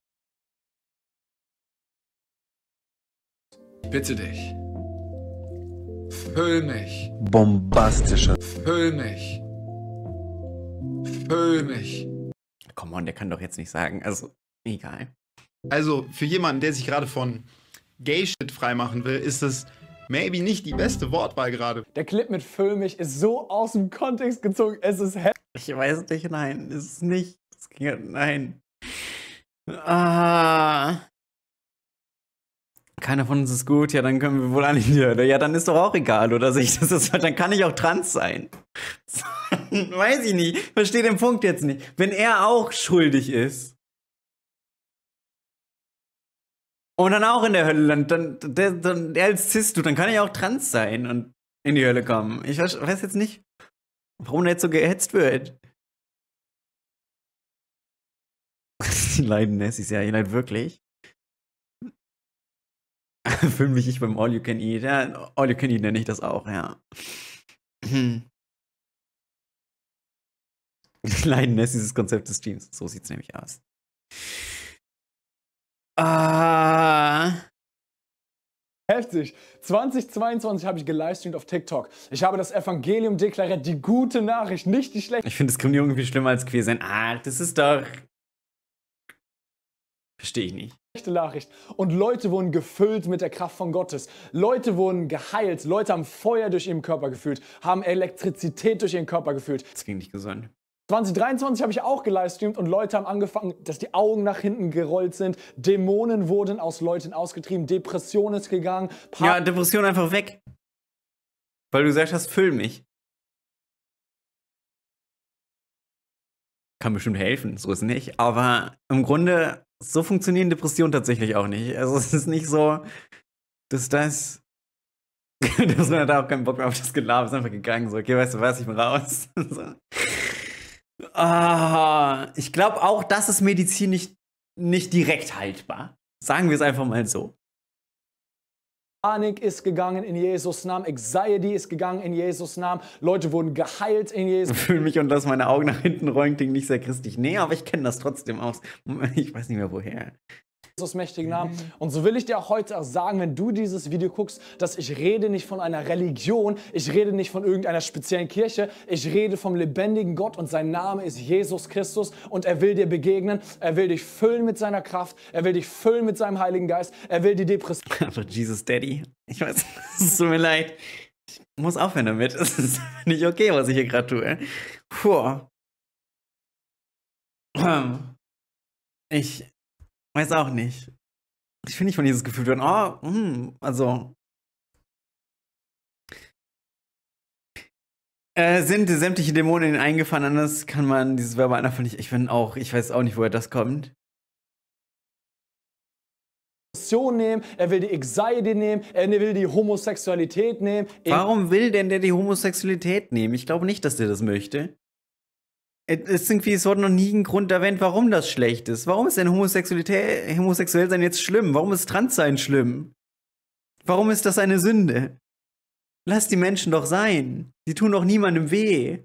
Bitte dich. Füll mich. Bombastischer. Füll mich. Füll mich. Come on, der kann doch jetzt nicht sagen. Also, egal. Also, für jemanden, der sich gerade von Gay-Shit freimachen will, ist das maybe nicht die beste Wortwahl gerade. Der Clip mit Füll mich ist so aus dem Kontext gezogen, es ist hell. Ich weiß nicht, nein, es ist nicht. Es geht, nein. Ah keiner von uns ist gut, ja, dann können wir wohl an die Hölle. Ja, dann ist doch auch egal, oder sehe das ist, dann kann ich auch trans sein. Weiß ich nicht, verstehe den Punkt jetzt nicht. Wenn er auch schuldig ist und dann auch in der Hölle landet, dann, dann, dann, er als cis du, dann kann ich auch trans sein und in die Hölle kommen. Ich weiß jetzt nicht, warum der jetzt so gehetzt wird. die leiden Nessis, ja, ihr leid wirklich. Film mich ich beim All You Can Eat. Ja, All You Can Eat nenne ich das auch, ja. Leiden lässt dieses Konzept des Teams. So sieht es nämlich aus. Ah. Heftig. 2022 habe ich gelivestreamt auf TikTok. Ich habe das Evangelium deklariert, die gute Nachricht, nicht die schlechte. Ich finde Diskriminierung viel schlimmer als queer sein. Ah, das ist doch Verstehe ich nicht. Echte Nachricht. Und Leute wurden gefüllt mit der Kraft von Gottes. Leute wurden geheilt. Leute haben Feuer durch ihren Körper gefühlt, haben Elektrizität durch ihren Körper gefühlt. Das ging nicht gesund. 2023 habe ich auch gelivestreamt und Leute haben angefangen, dass die Augen nach hinten gerollt sind. Dämonen wurden aus Leuten ausgetrieben. Depression ist gegangen. Pa ja, Depression einfach weg. Weil du gesagt hast, füll mich. Kann bestimmt helfen, so ist nicht. Aber im Grunde so funktionieren Depressionen tatsächlich auch nicht. Also es ist nicht so, dass das, dass man da auch keinen Bock mehr auf das Gelaber ist, einfach gegangen. So, okay, weißt du was, ich bin raus. so. ah, ich glaube auch, das ist medizinisch nicht direkt haltbar. Sagen wir es einfach mal so. Panik ist gegangen in Jesus Namen. Anxiety ist gegangen in Jesus Namen. Leute wurden geheilt in Jesus. Ich fühle mich und lasse meine Augen nach hinten rollen, klingt nicht sehr christlich. Nee, aber ich kenne das trotzdem aus. Ich weiß nicht mehr woher. Jesus mächtigen Namen. Mhm. Und so will ich dir auch heute auch sagen, wenn du dieses Video guckst, dass ich rede nicht von einer Religion, ich rede nicht von irgendeiner speziellen Kirche, ich rede vom lebendigen Gott und sein Name ist Jesus Christus und er will dir begegnen, er will dich füllen mit seiner Kraft, er will dich füllen mit seinem Heiligen Geist, er will die Depression. Einfach Jesus Daddy. Ich weiß, es tut mir leid. Ich muss aufhören damit. Es ist nicht okay, was ich hier gerade tue. Puh. Ähm, ich, Weiß auch nicht. Also, ich finde nicht von dieses Gefühl werden, oh, ah, mm, hm, also. Äh, sind sämtliche Dämonen in eingefahren, anders kann man dieses Verb einfach nicht. Ich bin auch, ich weiß auch nicht, woher das kommt. Nehmen, er will die Anxiety nehmen, er will die Homosexualität nehmen. Warum will denn der die Homosexualität nehmen? Ich glaube nicht, dass der das möchte. Es, ist irgendwie, es wurde noch nie ein Grund erwähnt, warum das schlecht ist. Warum ist denn Homosexualität, homosexuell sein jetzt schlimm? Warum ist Transsein schlimm? Warum ist das eine Sünde? Lass die Menschen doch sein. Die tun doch niemandem weh.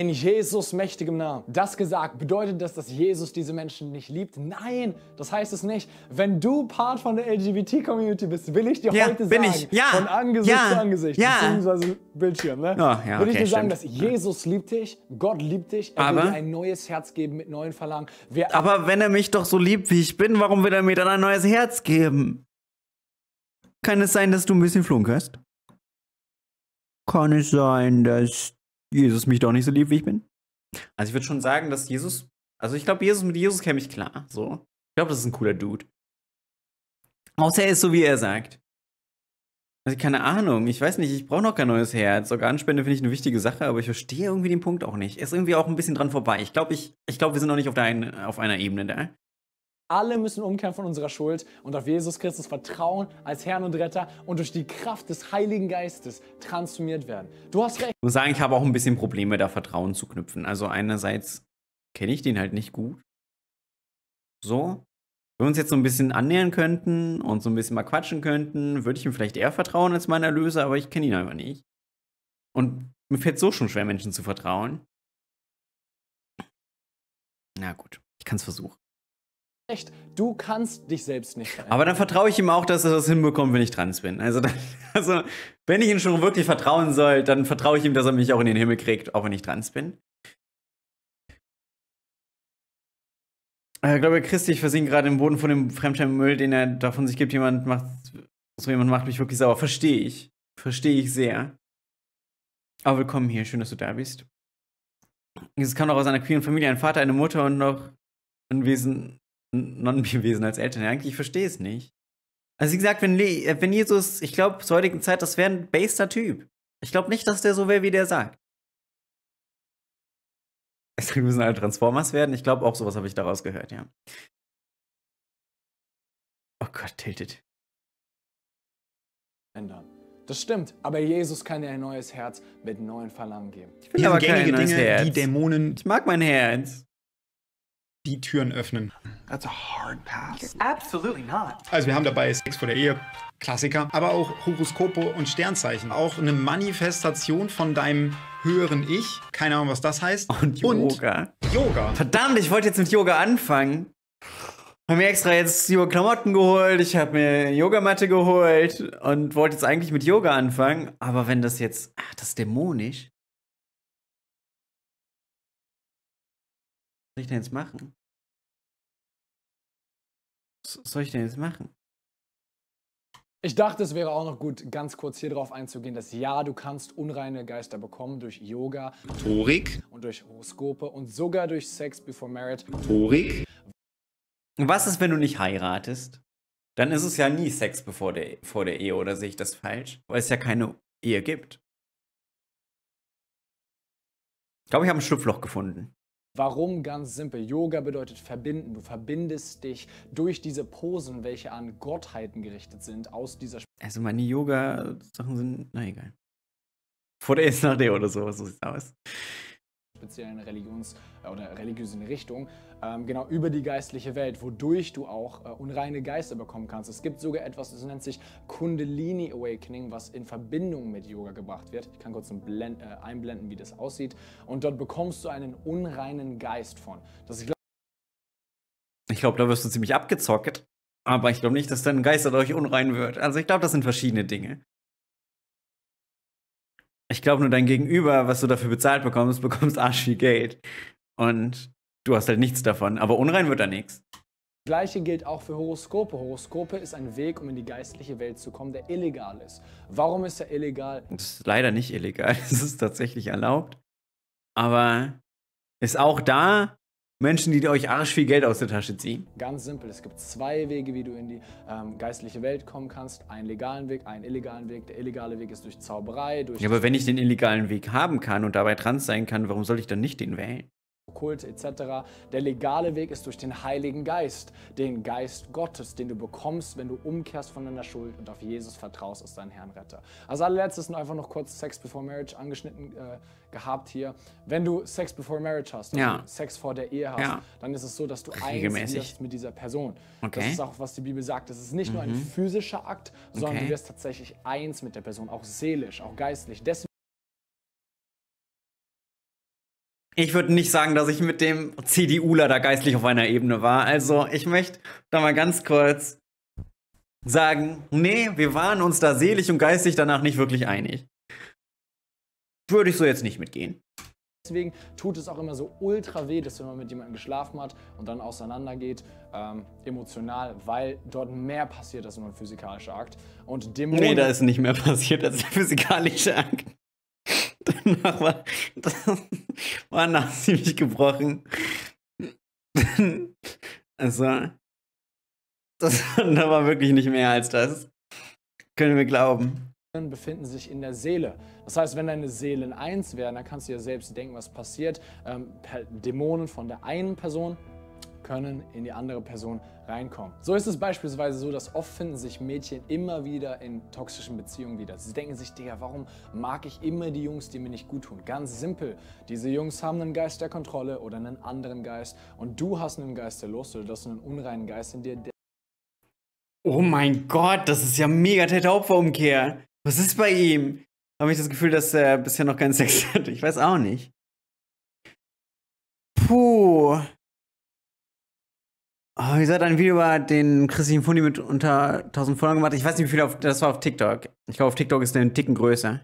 In Jesus mächtigem Namen. Das gesagt, bedeutet das, dass Jesus diese Menschen nicht liebt? Nein, das heißt es nicht. Wenn du Part von der LGBT-Community bist, will ich dir ja, heute sagen, ich. Ja, von Angesicht ja, zu Angesicht, ja. beziehungsweise Bildschirm, ne? Oh, will okay, ich dir sagen, dass Jesus liebt dich, Gott liebt dich, er aber, will dir ein neues Herz geben mit neuen Verlangen. Wir aber wenn er mich doch so liebt, wie ich bin, warum will er mir dann ein neues Herz geben? Kann es sein, dass du ein bisschen flunkerst? Kann es sein, dass Jesus mich doch nicht so lieb, wie ich bin? Also ich würde schon sagen, dass Jesus, also ich glaube, Jesus mit Jesus käme ich klar. So. Ich glaube, das ist ein cooler Dude. Außer er ist so, wie er sagt. Also keine Ahnung, ich weiß nicht, ich brauche noch kein neues Herz. Organspende finde ich eine wichtige Sache, aber ich verstehe irgendwie den Punkt auch nicht. Er ist irgendwie auch ein bisschen dran vorbei. Ich glaube, ich, ich glaub, wir sind noch nicht auf, der auf einer Ebene da. Alle müssen umkehren von unserer Schuld und auf Jesus Christus vertrauen als Herrn und Retter und durch die Kraft des Heiligen Geistes transformiert werden. Du hast recht. Ich muss sagen, ich habe auch ein bisschen Probleme, da Vertrauen zu knüpfen. Also einerseits kenne ich den halt nicht gut. So. Wenn wir uns jetzt so ein bisschen annähern könnten und so ein bisschen mal quatschen könnten, würde ich ihm vielleicht eher vertrauen als mein Erlöser, aber ich kenne ihn einfach nicht. Und mir fällt so schon schwer, Menschen zu vertrauen. Na gut, ich kann es versuchen schlecht. Du kannst dich selbst nicht verändern. Aber dann vertraue ich ihm auch, dass er das hinbekommt, wenn ich trans bin. Also, dann, also wenn ich ihm schon wirklich vertrauen soll, dann vertraue ich ihm, dass er mich auch in den Himmel kriegt, auch wenn ich trans bin. Ich äh, glaube, Christi, ich versinke gerade im Boden von dem fremden Müll, den er davon sich gibt. Jemand macht, so jemand macht mich wirklich sauer. Verstehe ich. Verstehe ich sehr. Aber willkommen hier. Schön, dass du da bist. Es kam noch aus einer queeren Familie ein Vater, eine Mutter und noch ein Wesen, Nonnen gewesen als Eltern. Eigentlich verstehe ich es nicht. Also wie gesagt, wenn, äh, wenn Jesus, ich glaube, zur heutigen Zeit, das wäre ein baster Typ. Ich glaube nicht, dass der so wäre, wie der sagt. Es müssen alle Transformers werden. Ich glaube, auch sowas habe ich daraus gehört, ja. Oh Gott, tiltet. Ändern. Das stimmt, aber Jesus kann dir ein neues Herz mit neuen Verlangen geben. Ich will aber kein neues Dinge, Herz. die Dämonen. Ich mag mein Herz die Türen öffnen. That's a hard pass. Absolutely not. Also wir haben dabei Sex vor der Ehe, Klassiker, aber auch Horoskope und Sternzeichen. Auch eine Manifestation von deinem höheren Ich. Keine Ahnung, was das heißt. Und Yoga. Und Yoga. Verdammt, ich wollte jetzt mit Yoga anfangen. Ich habe mir extra jetzt Yoga-Klamotten geholt, ich habe mir Yogamatte geholt und wollte jetzt eigentlich mit Yoga anfangen. Aber wenn das jetzt, ach, das ist dämonisch. soll ich denn jetzt machen? Was soll ich denn jetzt machen? Ich dachte, es wäre auch noch gut, ganz kurz hier drauf einzugehen, dass ja, du kannst unreine Geister bekommen durch Yoga, Rhetorik und durch Horoskope und sogar durch Sex before Marriage. Rhetorik. Was ist, wenn du nicht heiratest? Dann ist es ja nie Sex bevor der, vor der Ehe, oder sehe ich das falsch? Weil es ja keine Ehe gibt. Ich glaube, ich habe ein Schlupfloch gefunden. Warum? Ganz simpel. Yoga bedeutet verbinden. Du verbindest dich durch diese Posen, welche an Gottheiten gerichtet sind, aus dieser. Sp also meine Yoga-Sachen sind, na egal. Vor der S nach der oder sowas, so sieht's aus speziellen Religions- äh, oder religiösen Richtung, ähm, genau über die geistliche Welt, wodurch du auch äh, unreine Geister bekommen kannst. Es gibt sogar etwas, das nennt sich Kundalini Awakening, was in Verbindung mit Yoga gebracht wird. Ich kann kurz ein Blend, äh, einblenden, wie das aussieht. Und dort bekommst du einen unreinen Geist von. Das ist ich glaube, da wirst du ziemlich abgezockt. Aber ich glaube nicht, dass dein Geist dadurch unrein wird. Also ich glaube, das sind verschiedene Dinge ich glaube nur dein Gegenüber, was du dafür bezahlt bekommst, bekommst arsch viel Geld. Und du hast halt nichts davon. Aber unrein wird da nichts. Das Gleiche gilt auch für Horoskope. Horoskope ist ein Weg, um in die geistliche Welt zu kommen, der illegal ist. Warum ist er illegal? Das ist leider nicht illegal. Es ist tatsächlich erlaubt. Aber ist auch da Menschen, die euch arsch viel Geld aus der Tasche ziehen? Ganz simpel. Es gibt zwei Wege, wie du in die ähm, geistliche Welt kommen kannst. Einen legalen Weg, einen illegalen Weg. Der illegale Weg ist durch Zauberei. Durch ja, aber wenn ich den illegalen Weg haben kann und dabei trans sein kann, warum soll ich dann nicht den wählen? Kult etc. Der legale Weg ist durch den Heiligen Geist, den Geist Gottes, den du bekommst, wenn du umkehrst von deiner Schuld und auf Jesus vertraust als deinen Herrn Retter. Als allerletztes noch einfach noch kurz Sex before Marriage angeschnitten äh, gehabt hier. Wenn du Sex before Marriage hast, also ja. Sex vor der Ehe hast, ja. dann ist es so, dass du eins wirst mit dieser Person. Okay. Das ist auch, was die Bibel sagt. Das ist nicht mhm. nur ein mhm. physischer Akt, sondern okay. du wirst tatsächlich eins mit der Person, auch seelisch, auch geistlich. Deswegen ich würde nicht sagen, dass ich mit dem CDUler da geistlich auf einer Ebene war. Also ich möchte da mal ganz kurz sagen, nee, wir waren uns da seelisch und geistig danach nicht wirklich einig. Würde ich so jetzt nicht mitgehen. Deswegen tut es auch immer so ultra weh, dass wenn man mit jemandem geschlafen hat und dann auseinandergeht, ähm, emotional, weil dort mehr passiert als nur ein physikalischer Akt. Und Dämonen. Nee, da ist nicht mehr passiert als der physikalische Akt. Danach war, war nach ziemlich gebrochen. Also, das da war wirklich nicht mehr als das. Können wir glauben. Befinden sich in der Seele. Das heißt, wenn deine Seelen eins werden, dann kannst du ja selbst denken, was passiert. Ähm, Dämonen von der einen Person können in die andere Person reinkommen. So ist es beispielsweise so, dass oft finden sich Mädchen immer wieder in toxischen Beziehungen wieder. Sie denken sich, Digga, warum mag ich immer die Jungs, die mir nicht gut tun? Ganz simpel. Diese Jungs haben einen Geist der Kontrolle oder einen anderen Geist und du hast einen Geist der Lust oder du hast einen unreinen Geist in dir, der Oh mein Gott, das ist ja mega der Taubverumkehr. Was ist bei ihm? Habe ich das Gefühl, dass er bisher noch keinen Sex hatte. Ich weiß auch nicht. Puh. Oh, ich hat ein Video über den christlichen Fundi mit unter 1000 Followern gemacht. Ich weiß nicht, wie viel auf, das war auf TikTok. Ich glaube, auf TikTok ist der einen Ticken größer.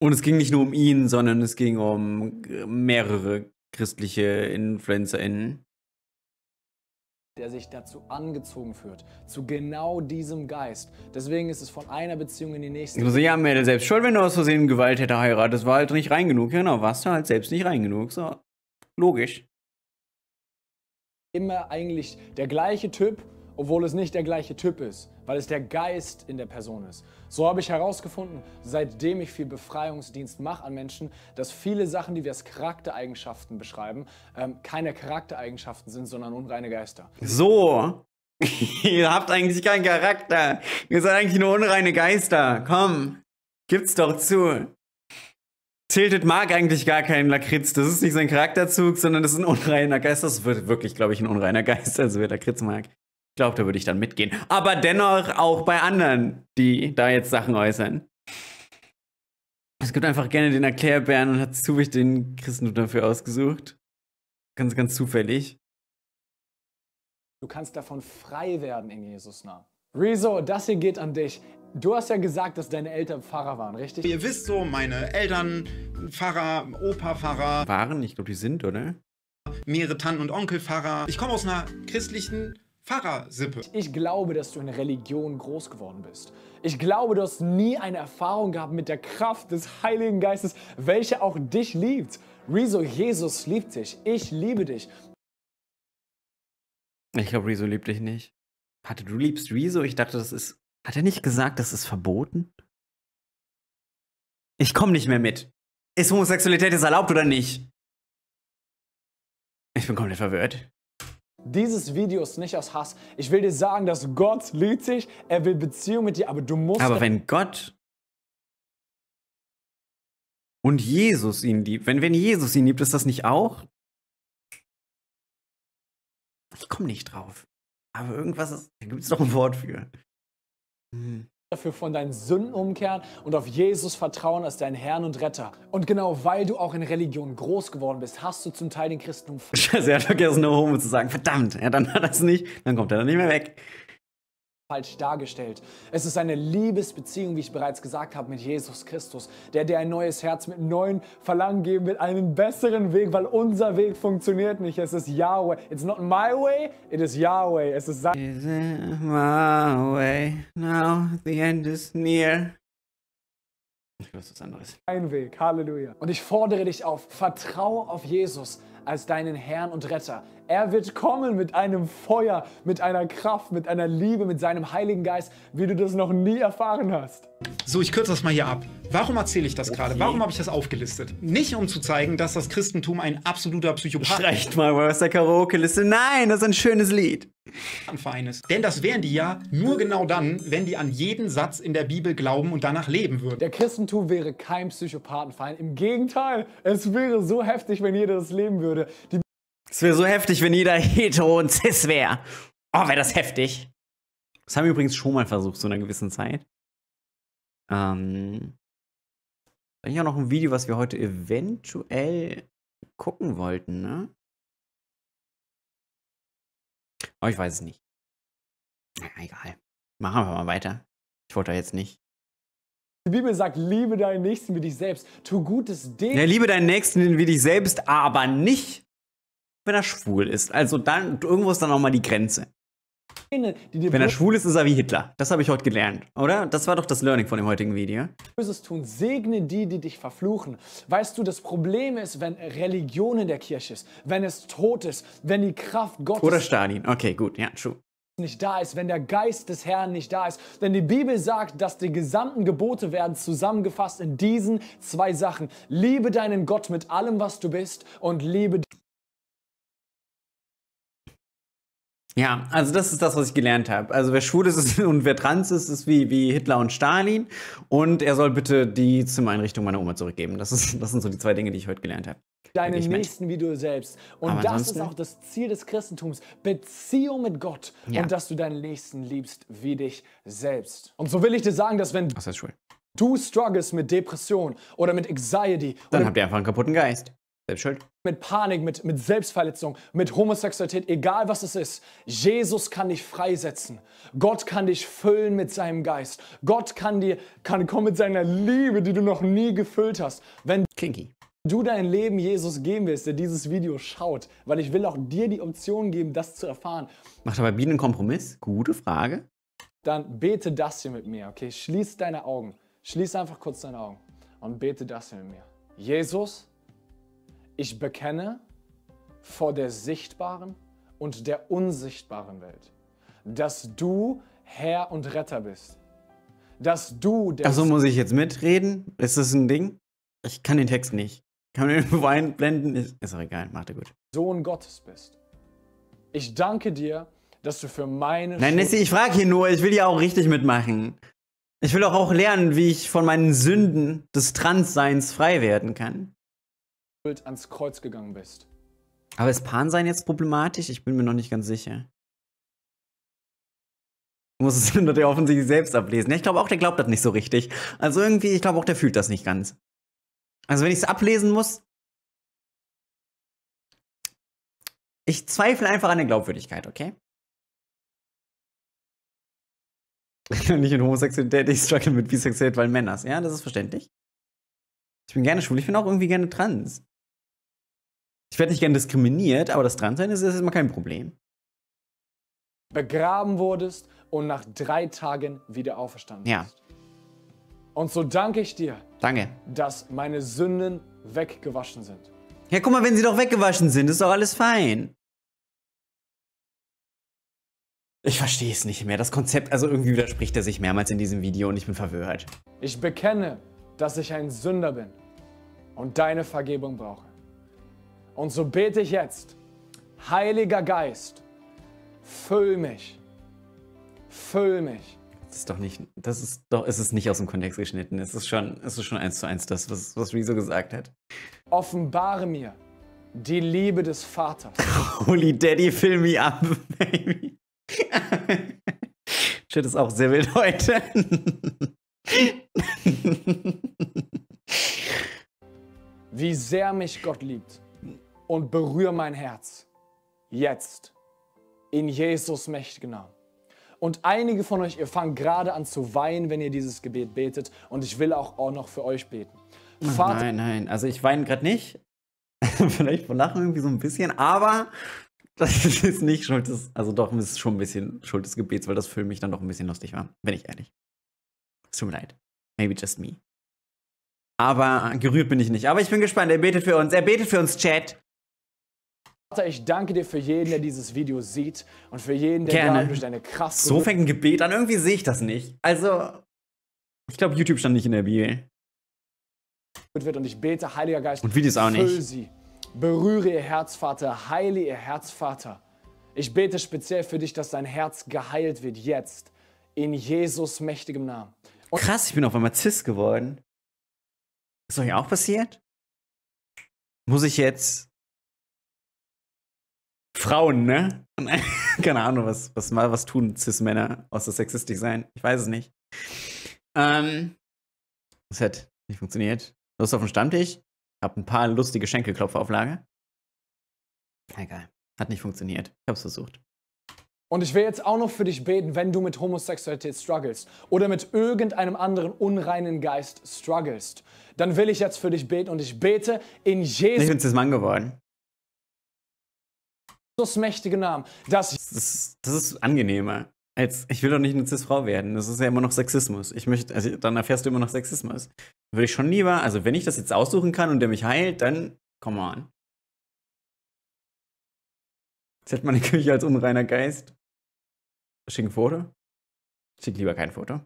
Und es ging nicht nur um ihn, sondern es ging um mehrere christliche InfluencerInnen. Der sich dazu angezogen führt, zu genau diesem Geist. Deswegen ist es von einer Beziehung in die nächste. Also, ja, Mädel, selbst schuld, wenn du aus Versehen Gewalt hätte heiratet, war halt nicht rein genug. Genau, warst du halt selbst nicht rein genug. So. Logisch. Immer eigentlich der gleiche Typ, obwohl es nicht der gleiche Typ ist, weil es der Geist in der Person ist. So habe ich herausgefunden, seitdem ich viel Befreiungsdienst mache an Menschen, dass viele Sachen, die wir als Charaktereigenschaften beschreiben, ähm, keine Charaktereigenschaften sind, sondern unreine Geister. So, ihr habt eigentlich keinen Charakter. Ihr seid eigentlich nur unreine Geister. Komm, gibt's doch zu. Tilted mag eigentlich gar keinen Lakritz. Das ist nicht sein Charakterzug, sondern das ist ein unreiner Geist. Das wird wirklich, glaube ich, ein unreiner Geist, also wer Lakritz mag. Ich glaube, da würde ich dann mitgehen. Aber dennoch auch bei anderen, die da jetzt Sachen äußern. Es gibt einfach gerne den Erklärbären und hat zufällig den Christentum dafür ausgesucht. Ganz, ganz zufällig. Du kannst davon frei werden in Jesus Namen. Rezo, das hier geht an dich. Du hast ja gesagt, dass deine Eltern Pfarrer waren, richtig? Ihr wisst so, meine Eltern, Pfarrer, Opa Pfarrer. Waren? Ich glaube, die sind, oder? Mehrere Tanten und Onkel Pfarrer. Ich komme aus einer christlichen Pfarrersippe. Ich glaube, dass du in Religion groß geworden bist. Ich glaube, du hast nie eine Erfahrung gehabt mit der Kraft des Heiligen Geistes, welche auch dich liebt. Riso, Jesus liebt dich. Ich liebe dich. Ich glaube, Riso liebt dich nicht. Hatte du liebst Riso? Ich dachte, das ist hat er nicht gesagt, das ist verboten? Ich komme nicht mehr mit. Ist Homosexualität jetzt erlaubt oder nicht? Ich bin komplett verwirrt. Dieses Video ist nicht aus Hass. Ich will dir sagen, dass Gott liebt dich, er will Beziehung mit dir, aber du musst. Aber wenn Gott und Jesus ihn liebt, wenn, wenn Jesus ihn liebt, ist das nicht auch? Ich komme nicht drauf. Aber irgendwas ist. Da gibt es doch ein Wort für. Mhm. dafür von deinen Sünden umkehren und auf Jesus vertrauen als deinen Herrn und Retter. Und genau weil du auch in Religion groß geworden bist, hast du zum Teil den Christentum. Scheiße, er hat vergessen, nur Homo zu sagen. Verdammt, ja, dann hat er es nicht, dann kommt er dann nicht mehr weg falsch dargestellt. Es ist eine Liebesbeziehung, wie ich bereits gesagt habe, mit Jesus Christus, der dir ein neues Herz mit neuen Verlangen geben will, einen besseren Weg, weil unser Weg funktioniert nicht. Es ist Yahweh. It's not my way, it is Yahweh. Es ist sein. Is my way? Now the end is near. Ich weiß was anderes. Ein Weg, Halleluja. Und ich fordere dich auf, vertraue auf Jesus als deinen Herrn und Retter. Er wird kommen mit einem Feuer, mit einer Kraft, mit einer Liebe, mit seinem Heiligen Geist, wie du das noch nie erfahren hast. So, ich kürze das mal hier ab. Warum erzähle ich das okay. gerade? Warum habe ich das aufgelistet? Nicht, um zu zeigen, dass das Christentum ein absoluter Psychopath ist. Reicht mal aus der Karaoke-Liste. Nein, das ist ein schönes Lied. Ein feines. Denn das wären die ja nur genau dann, wenn die an jeden Satz in der Bibel glauben und danach leben würden. Der Christentum wäre kein Psychopathenverein. Im Gegenteil, es wäre so heftig, wenn jeder das leben würde. Die es wäre so heftig, wenn jeder hetero und cis wäre. Oh, wäre das heftig. Das haben wir übrigens schon mal versucht zu einer gewissen Zeit. Ähm, eigentlich auch noch ein Video, was wir heute eventuell gucken wollten, ne? Aber ich weiß es nicht. Naja, egal. Machen wir mal weiter. Ich wollte da jetzt nicht. Die Bibel sagt, liebe deinen Nächsten wie dich selbst. Tu Gutes dem. Ja, liebe deinen Nächsten wie dich selbst, aber nicht wenn er schwul ist. Also dann, irgendwo ist dann auch mal die Grenze. Wenn er schwul ist, ist er wie Hitler. Das habe ich heute gelernt, oder? Das war doch das Learning von dem heutigen Video. Böses tun, segne die, die dich verfluchen. Weißt du, das Problem ist, wenn Religion in der Kirche ist, wenn es tot ist, wenn die Kraft Gottes... Oder Stalin. Okay, gut, ja, true nicht da ist, wenn der Geist des Herrn nicht da ist. Denn die Bibel sagt, dass die gesamten Gebote werden zusammengefasst in diesen zwei Sachen. Liebe deinen Gott mit allem, was du bist und liebe Ja, also das ist das, was ich gelernt habe. Also wer schwul ist und wer trans ist, ist wie, wie Hitler und Stalin. Und er soll bitte die Zimmereinrichtung meiner Oma zurückgeben. Das, ist, das sind so die zwei Dinge, die ich heute gelernt habe. Deine Nächsten wie du selbst. Und Aber das ist auch das Ziel des Christentums. Beziehung mit Gott. Ja. Und dass du deinen Nächsten liebst wie dich selbst. Und so will ich dir sagen, dass wenn das du struggles mit Depression oder mit Anxiety... Dann habt ihr einfach einen kaputten Geist. Selbst schuld. Mit Panik, mit, mit Selbstverletzung, mit Homosexualität, egal was es ist. Jesus kann dich freisetzen. Gott kann dich füllen mit seinem Geist. Gott kann dir, kann kommen mit seiner Liebe, die du noch nie gefüllt hast. Wenn Kinky du dein Leben Jesus geben willst, der dieses Video schaut, weil ich will auch dir die Option geben, das zu erfahren. Macht aber Bienen einen Kompromiss? Gute Frage. Dann bete das hier mit mir, okay? Schließ deine Augen. Schließ einfach kurz deine Augen und bete das hier mit mir. Jesus, ich bekenne vor der sichtbaren und der unsichtbaren Welt, dass du Herr und Retter bist. Dass du der. Achso, muss ich jetzt mitreden? Ist das ein Ding? Ich kann den Text nicht. Kann man irgendwo einblenden? Ist, ist auch egal, macht er gut. Sohn Gottes bist. Ich danke dir, dass du für meine. Nein, Nessie, ich frage hier nur, ich will ja auch richtig mitmachen. Ich will auch, auch lernen, wie ich von meinen Sünden des Transseins frei werden kann. Schuld ans Kreuz gegangen bist. Aber ist Pansein jetzt problematisch? Ich bin mir noch nicht ganz sicher. Ich muss es hinter der offensichtlich selbst ablesen. Ich glaube auch, der glaubt das nicht so richtig. Also irgendwie, ich glaube auch, der fühlt das nicht ganz. Also wenn ich es ablesen muss, ich zweifle einfach an der Glaubwürdigkeit, okay? nicht in Homosexualität, ich struggle mit Bisexualität, weil Männers. Ja, das ist verständlich. Ich bin gerne schwul, ich bin auch irgendwie gerne trans. Ich werde nicht gern diskriminiert, aber das Dransein ist, ist erstmal kein Problem. Begraben wurdest und nach drei Tagen wieder auferstanden ja. Und so danke ich dir, danke. dass meine Sünden weggewaschen sind. Ja, guck mal, wenn sie doch weggewaschen sind, ist doch alles fein. Ich verstehe es nicht mehr. Das Konzept, also irgendwie widerspricht er sich mehrmals in diesem Video und ich bin verwirrt. Ich bekenne, dass ich ein Sünder bin und deine Vergebung brauche. Und so bete ich jetzt, Heiliger Geist, füll mich, füll mich. Das ist doch nicht, das ist doch, es ist nicht aus dem Kontext geschnitten. Es ist schon, es ist schon eins zu eins das, was, was Rezo gesagt hat. Offenbare mir die Liebe des Vaters. Holy Daddy, fill me up, baby. Shit ist auch sehr wild heute. Wie sehr mich Gott liebt und berühre mein Herz. Jetzt. In Jesus mächtigen Namen. Und einige von euch, ihr fangt gerade an zu weinen, wenn ihr dieses Gebet betet. Und ich will auch, auch noch für euch beten. Vater, nein, nein, also ich weine gerade nicht. Vielleicht von Lachen irgendwie so ein bisschen, aber das ist nicht Schuld des, also doch, es ist schon ein bisschen Schuld des Gebets, weil das für mich dann doch ein bisschen lustig war, wenn ich ehrlich. Es tut mir leid. Maybe just me. Aber gerührt bin ich nicht. Aber ich bin gespannt. Er betet für uns. Er betet für uns, Chat. Vater, ich danke dir für jeden, der dieses Video sieht und für jeden, der Gerne. durch deine Kraft. So fängt ein Gebet an. Irgendwie sehe ich das nicht. Also, ich glaube, YouTube stand nicht in der Bibel. und ich bete, Heiliger Geist. Und Videos auch nicht. Sie. Berühre ihr Herz, Vater. Heile ihr Herz, Vater. Ich bete speziell für dich, dass dein Herz geheilt wird jetzt. In Jesus mächtigem Namen. Und Krass, ich bin auf einmal cis geworden. Ist euch auch passiert? Muss ich jetzt Frauen, ne? Keine Ahnung, was, was, was tun Cis-Männer außer sexistisch sein. Ich weiß es nicht. Ähm, das hat nicht funktioniert. Lust auf den Stammtisch? Hab ein paar lustige Schenkelklopferauflage. Egal. Hat nicht funktioniert. Ich hab's versucht. Und ich will jetzt auch noch für dich beten, wenn du mit Homosexualität strugglest oder mit irgendeinem anderen unreinen Geist strugglest. Dann will ich jetzt für dich beten und ich bete in Jesus. Ich bin cis Mann geworden. Jesus mächtige Namen. Das, das, ist, das ist angenehmer. Als, ich will doch nicht eine Cis-Frau werden. Das ist ja immer noch Sexismus. Ich möchte, also dann erfährst du immer noch Sexismus. Würde ich schon lieber, also wenn ich das jetzt aussuchen kann und der mich heilt, dann come on. Zählt meine Küche als unreiner Geist? Schick ein Foto? Schick lieber kein Foto.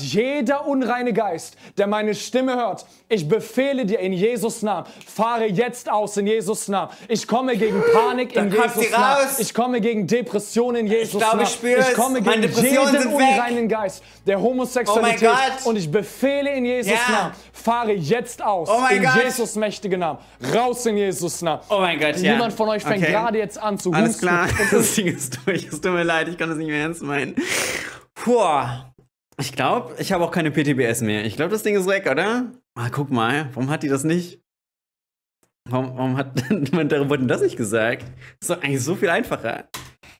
Jeder unreine Geist, der meine Stimme hört, ich befehle dir in Jesus Namen, fahre jetzt aus in Jesus Namen. Ich komme gegen Panik in Dann Jesus Namen. Ich komme gegen Depressionen in Jesus ich glaub, Namen. Ich, spür's. ich komme gegen jeden unreinen weg. Geist der oh Homosexualität oh und ich befehle in Jesus ja. Namen, fahre jetzt aus oh in Gott. Jesus mächtigen Namen. Raus in Jesus Namen. Oh mein Gott, ja. Niemand von euch fängt okay. gerade jetzt an zu Alles klar, das Ding ist durch. Es tut mir leid, ich kann das nicht mehr ernst meinen. Puh. Ich glaube, ich habe auch keine PTBS mehr. Ich glaube, das Ding ist weg, oder? Ah, guck mal, warum hat die das nicht? Warum, warum hat man darüber denn das nicht gesagt? Das ist doch eigentlich so viel einfacher.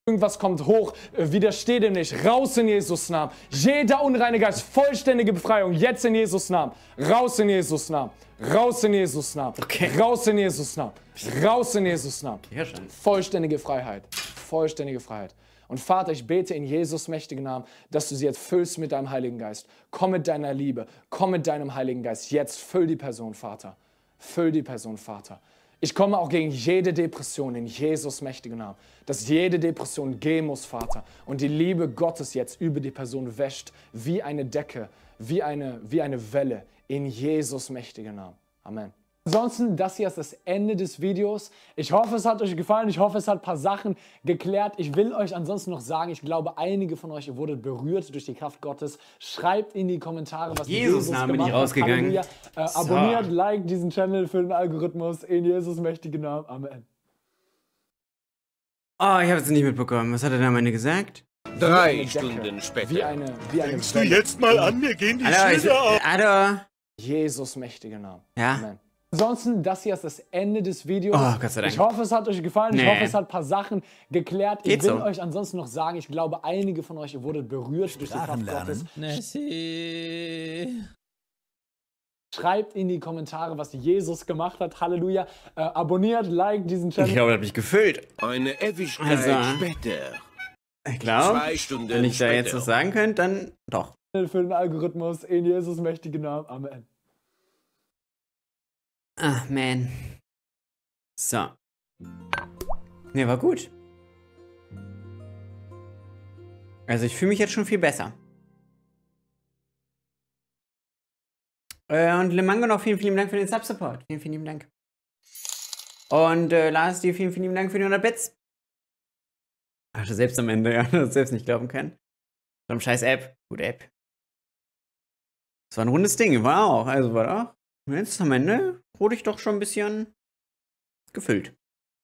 Irgendwas kommt hoch, äh, widersteh dem nicht. Raus in Jesus Namen. Jeder unreine Geist, vollständige Befreiung, jetzt in Jesus Namen. Raus in Jesus Namen. Raus in Jesus Namen. Okay. Raus in Jesus Namen. Raus in Jesus Namen. Vollständige Freiheit. Vollständige Freiheit. Und Vater, ich bete in Jesus mächtigen Namen, dass du sie jetzt füllst mit deinem Heiligen Geist. Komm mit deiner Liebe, komm mit deinem Heiligen Geist. Jetzt füll die Person, Vater. Füll die Person, Vater. Ich komme auch gegen jede Depression in Jesus mächtigen Namen, dass jede Depression gehen muss, Vater, und die Liebe Gottes jetzt über die Person wäscht, wie eine Decke, wie eine, wie eine Welle, in Jesus mächtigen Namen. Amen. Ansonsten, das hier ist das Ende des Videos. Ich hoffe, es hat euch gefallen. Ich hoffe, es hat ein paar Sachen geklärt. Ich will euch ansonsten noch sagen, ich glaube, einige von euch wurden berührt durch die Kraft Gottes. Schreibt in die Kommentare, was Jesus, Jesus Name gemacht bin ich rausgegangen. Äh, so. Abonniert, liked diesen Channel für den Algorithmus. In Jesus mächtigen Namen. Amen. Oh, ich habe es nicht mitbekommen. Was hat er da am Ende gesagt? Drei Decke, Stunden später. Wie eine, wie eine Denkst du jetzt mal an, mir gehen die Schilder auf. Hallo. Jesus mächtigen Namen. Ja. Amen. Ansonsten, das hier ist das Ende des Videos. Oh, Gott sei Dank. Ich hoffe, es hat euch gefallen. Nee. Ich hoffe, es hat ein paar Sachen geklärt. Geht ich will so. euch ansonsten noch sagen, ich glaube, einige von euch wurden berührt Sprachen durch die Kraft lernen. Schreibt in die Kommentare, was Jesus gemacht hat. Halleluja. Äh, abonniert, liked diesen Channel. Ich glaube, er hat mich gefüllt. Eine Ewigkeit also, äh, später. Ich glaube, wenn ich da jetzt was sagen könnte, dann doch. Für den Algorithmus in Jesus mächtigen Namen. Amen. Ach, man. So. Ne, war gut. Also ich fühle mich jetzt schon viel besser. Äh, und Lemango noch vielen, vielen Dank für den Sub-Support. Vielen, vielen lieben Dank. Und äh, Lars, dir vielen, vielen lieben Dank für die 100 Bits. Ach, du selbst am Ende, ja, das selbst nicht glauben können. So ein scheiß App. Gute App. Das war ein rundes Ding, war auch. Also war auch. Jetzt am Ende wurde ich doch schon ein bisschen gefüllt.